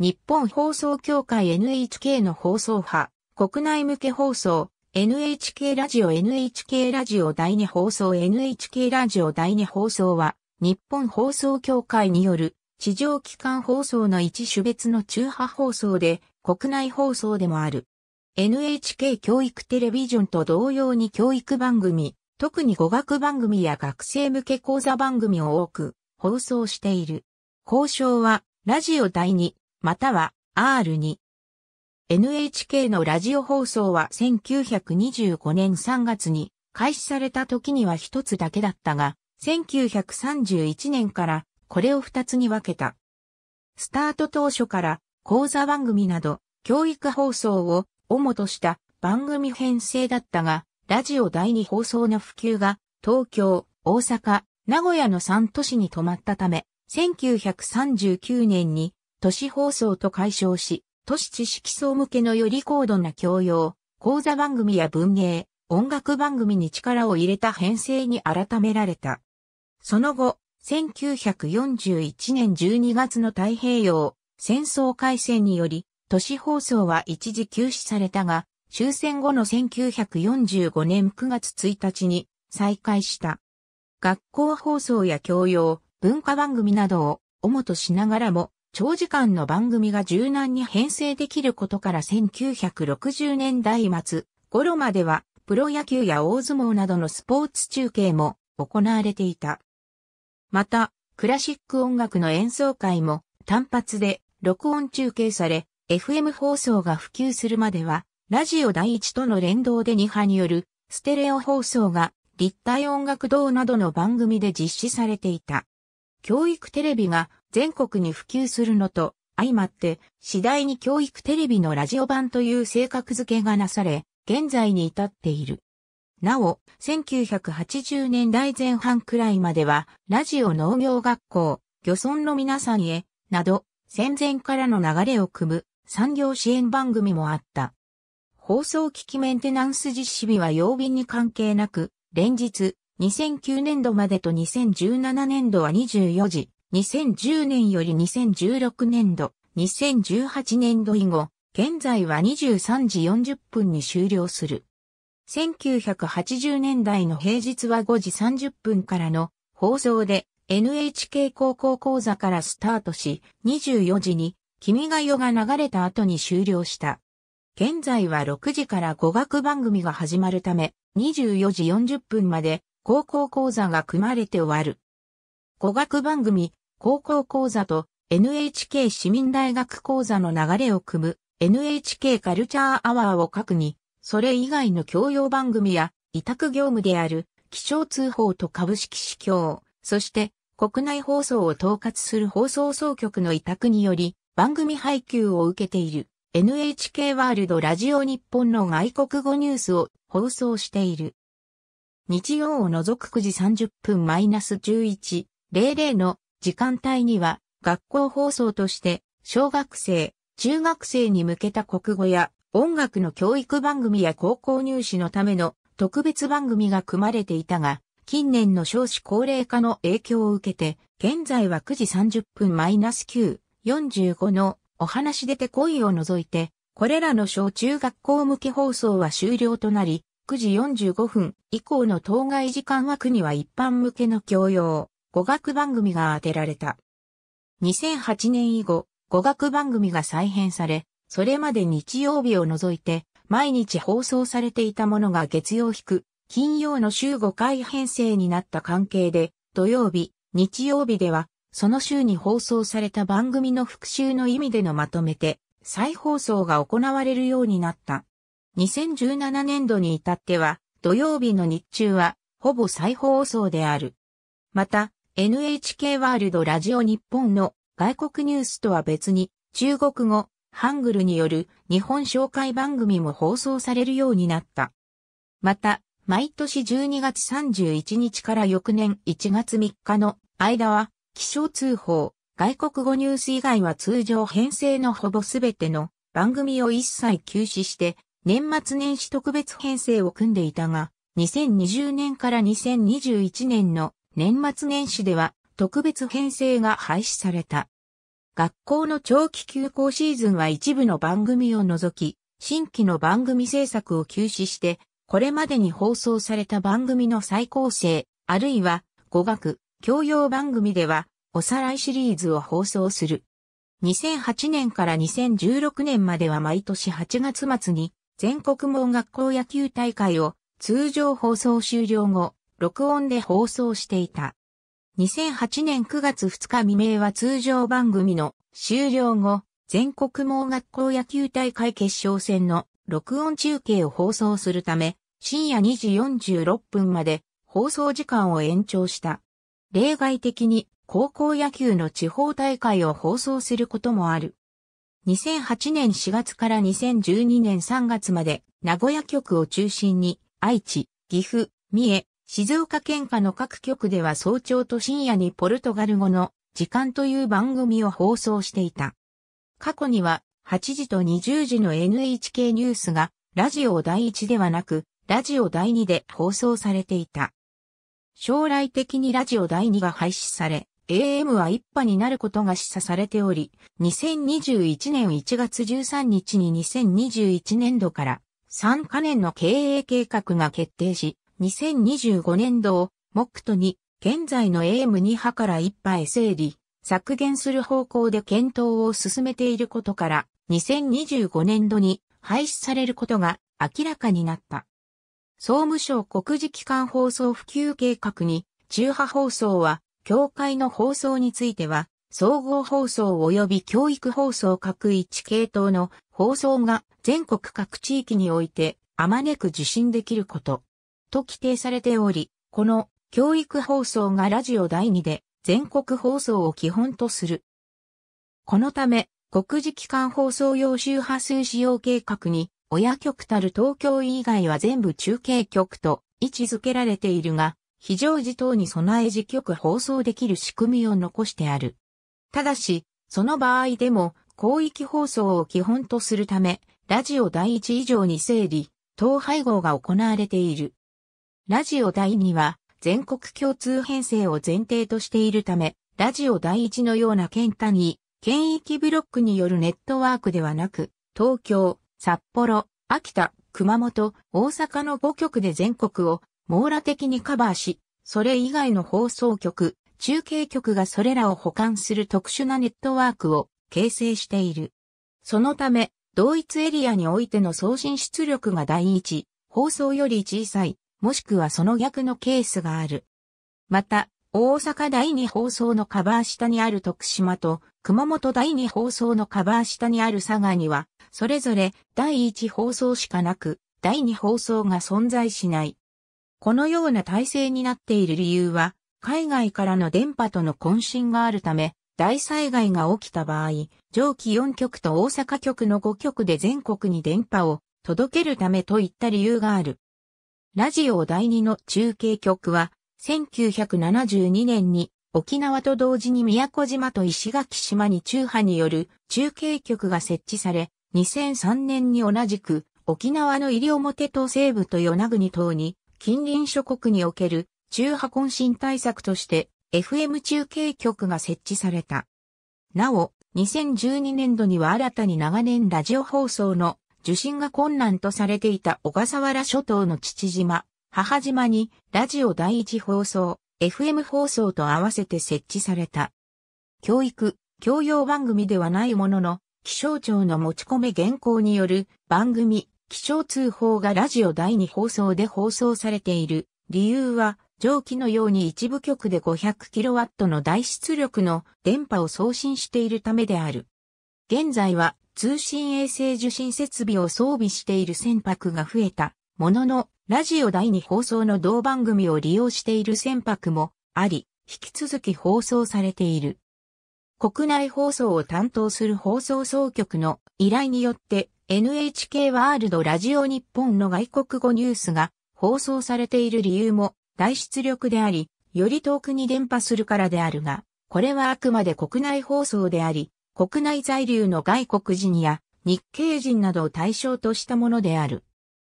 日本放送協会 NHK の放送派、国内向け放送、NHK ラジオ NHK ラジオ第2放送 NHK ラジオ第2放送は、日本放送協会による地上機関放送の一種別の中波放送で、国内放送でもある。NHK 教育テレビジョンと同様に教育番組、特に語学番組や学生向け講座番組を多く放送している。交渉は、ラジオ第2、または R2。NHK のラジオ放送は1925年3月に開始された時には一つだけだったが、1931年からこれを二つに分けた。スタート当初から講座番組など教育放送を主とした番組編成だったが、ラジオ第二放送の普及が東京、大阪、名古屋の3都市に止まったため、1939年に都市放送と解消し、都市知識層向けのより高度な教養、講座番組や文芸、音楽番組に力を入れた編成に改められた。その後、1941年12月の太平洋戦争開戦により、都市放送は一時休止されたが、終戦後の1945年9月1日に再開した。学校放送や教養、文化番組などを主としながらも、長時間の番組が柔軟に編成できることから1960年代末頃まではプロ野球や大相撲などのスポーツ中継も行われていた。また、クラシック音楽の演奏会も単発で録音中継され、FM 放送が普及するまでは、ラジオ第一との連動で2波によるステレオ放送が立体音楽堂などの番組で実施されていた。教育テレビが全国に普及するのと、相まって、次第に教育テレビのラジオ版という性格付けがなされ、現在に至っている。なお、1980年代前半くらいまでは、ラジオ農業学校、漁村の皆さんへ、など、戦前からの流れを組む産業支援番組もあった。放送機器メンテナンス実施日は曜日に関係なく、連日、2009年度までと2017年度は24時、2010年より2016年度、2018年度以後、現在は23時40分に終了する。1980年代の平日は5時30分からの放送で NHK 高校講座からスタートし、24時に君が世が流れた後に終了した。現在は6時から語学番組が始まるため、24時40分まで高校講座が組まれて終わる。語学番組、高校講座と NHK 市民大学講座の流れを組む NHK カルチャーアワーを核に、それ以外の教養番組や委託業務である気象通報と株式市況、そして国内放送を統括する放送総局の委託により番組配給を受けている NHK ワールドラジオ日本の外国語ニュースを放送している。日曜を除く9時30分 -1100 の時間帯には学校放送として小学生、中学生に向けた国語や音楽の教育番組や高校入試のための特別番組が組まれていたが、近年の少子高齢化の影響を受けて、現在は9時30分マイナス9、45のお話出て恋を除いて、これらの小中学校向け放送は終了となり、9時45分以降の当該時間枠には一般向けの教養、語学番組が当てられた。2008年以後、語学番組が再編され、それまで日曜日を除いて、毎日放送されていたものが月曜引く、金曜の週5回編成になった関係で、土曜日、日曜日では、その週に放送された番組の復習の意味でのまとめて、再放送が行われるようになった。2017年度に至っては、土曜日の日中は、ほぼ再放送である。また、NHK ワールドラジオ日本の外国ニュースとは別に中国語、ハングルによる日本紹介番組も放送されるようになった。また、毎年12月31日から翌年1月3日の間は気象通報、外国語ニュース以外は通常編成のほぼ全ての番組を一切休止して年末年始特別編成を組んでいたが、2020年から2021年の年末年始では特別編成が廃止された。学校の長期休校シーズンは一部の番組を除き、新規の番組制作を休止して、これまでに放送された番組の再構成、あるいは語学、教養番組では、おさらいシリーズを放送する。2008年から2016年までは毎年8月末に全国盲学校野球大会を通常放送終了後、録音で放送していた。2008年9月2日未明は通常番組の終了後、全国盲学校野球大会決勝戦の録音中継を放送するため、深夜2時46分まで放送時間を延長した。例外的に高校野球の地方大会を放送することもある。2008年4月から2012年3月まで名古屋局を中心に愛知、岐阜、三重、静岡県下の各局では早朝と深夜にポルトガル語の時間という番組を放送していた。過去には8時と20時の NHK ニュースがラジオ第1ではなくラジオ第2で放送されていた。将来的にラジオ第2が廃止され、AM は一波になることが示唆されており、2021年1月13日に2021年度から3カ年の経営計画が決定し、2025年度を目途に現在の AM2 波から1波へ整理、削減する方向で検討を進めていることから2025年度に廃止されることが明らかになった。総務省国事機関放送普及計画に中波放送は協会の放送については総合放送及び教育放送各一系統の放送が全国各地域においてあまねく受信できること。と規定されており、この教育放送がラジオ第2で全国放送を基本とする。このため、国事機関放送用周波数使用計画に、親局たる東京以外は全部中継局と位置づけられているが、非常時等に備え自局放送できる仕組みを残してある。ただし、その場合でも、広域放送を基本とするため、ラジオ第一以上に整理、統廃合が行われている。ラジオ第2は全国共通編成を前提としているため、ラジオ第1のような県他に、県域ブロックによるネットワークではなく、東京、札幌、秋田、熊本、大阪の5局で全国を網羅的にカバーし、それ以外の放送局、中継局がそれらを保管する特殊なネットワークを形成している。そのため、同一エリアにおいての送信出力が第一、放送より小さいもしくはその逆のケースがある。また、大阪第2放送のカバー下にある徳島と、熊本第2放送のカバー下にある佐賀には、それぞれ第1放送しかなく、第2放送が存在しない。このような体制になっている理由は、海外からの電波との渾身があるため、大災害が起きた場合、上記4局と大阪局の5局で全国に電波を届けるためといった理由がある。ラジオ第2の中継局は、1972年に沖縄と同時に宮古島と石垣島に中波による中継局が設置され、2003年に同じく沖縄の西表島西部と与那国島に近隣諸国における中波渾身対策として FM 中継局が設置された。なお、2012年度には新たに長年ラジオ放送の受信が困難とされていた小笠原諸島の父島、母島にラジオ第一放送、FM 放送と合わせて設置された。教育、教養番組ではないものの、気象庁の持ち込め原稿による番組、気象通報がラジオ第二放送で放送されている理由は、上記のように一部局で 500kW の大出力の電波を送信しているためである。現在は通信衛星受信設備を装備している船舶が増えたものの、ラジオ第2放送の同番組を利用している船舶もあり、引き続き放送されている。国内放送を担当する放送総局の依頼によって NHK ワールドラジオ日本の外国語ニュースが放送されている理由も大出力であり、より遠くに伝播するからであるが、これはあくまで国内放送であり、国内在留の外国人や日系人などを対象としたものである。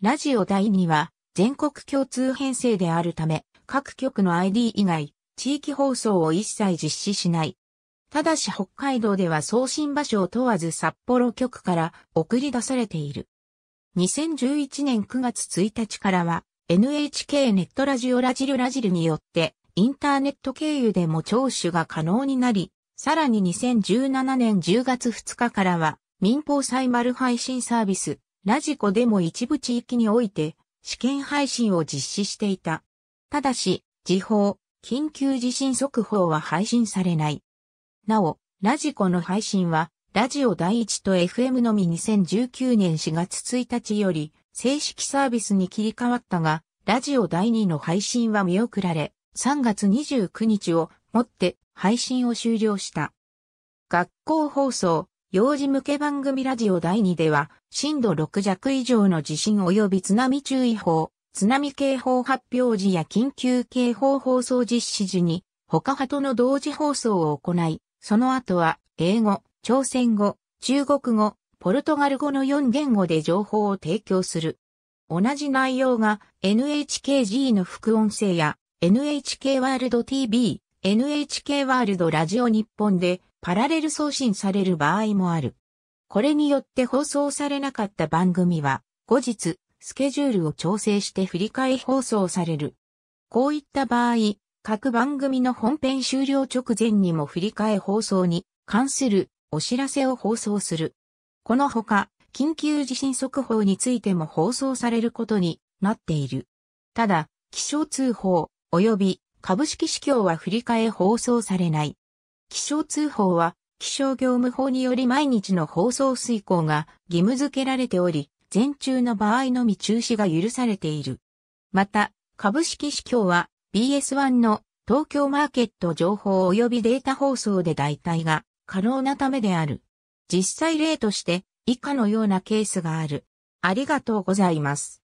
ラジオ第2は全国共通編成であるため、各局の ID 以外、地域放送を一切実施しない。ただし北海道では送信場所を問わず札幌局から送り出されている。2011年9月1日からは NHK ネットラジオラジルラジルによってインターネット経由でも聴取が可能になり、さらに2017年10月2日からは、民放再ル配信サービス、ラジコでも一部地域において、試験配信を実施していた。ただし、時報、緊急地震速報は配信されない。なお、ラジコの配信は、ラジオ第一と FM のみ2019年4月1日より、正式サービスに切り替わったが、ラジオ第二の配信は見送られ、3月29日をもって配信を終了した。学校放送、幼児向け番組ラジオ第2では、震度6弱以上の地震及び津波注意報、津波警報発表時や緊急警報放送実施時に、他派との同時放送を行い、その後は、英語、朝鮮語、中国語、ポルトガル語の4言語で情報を提供する。同じ内容が NHKG の副音声や NHK ワールド TV、NHK ワールドラジオ日本でパラレル送信される場合もある。これによって放送されなかった番組は、後日、スケジュールを調整して振り替え放送される。こういった場合、各番組の本編終了直前にも振り替え放送に関するお知らせを放送する。このほか、緊急地震速報についても放送されることになっている。ただ、気象通報及び株式市況は振り替え放送されない。気象通報は、気象業務法により毎日の放送遂行が義務付けられており、全中の場合のみ中止が許されている。また、株式市況は BS1 の東京マーケット情報及びデータ放送で代替が可能なためである。実際例として以下のようなケースがある。ありがとうございます。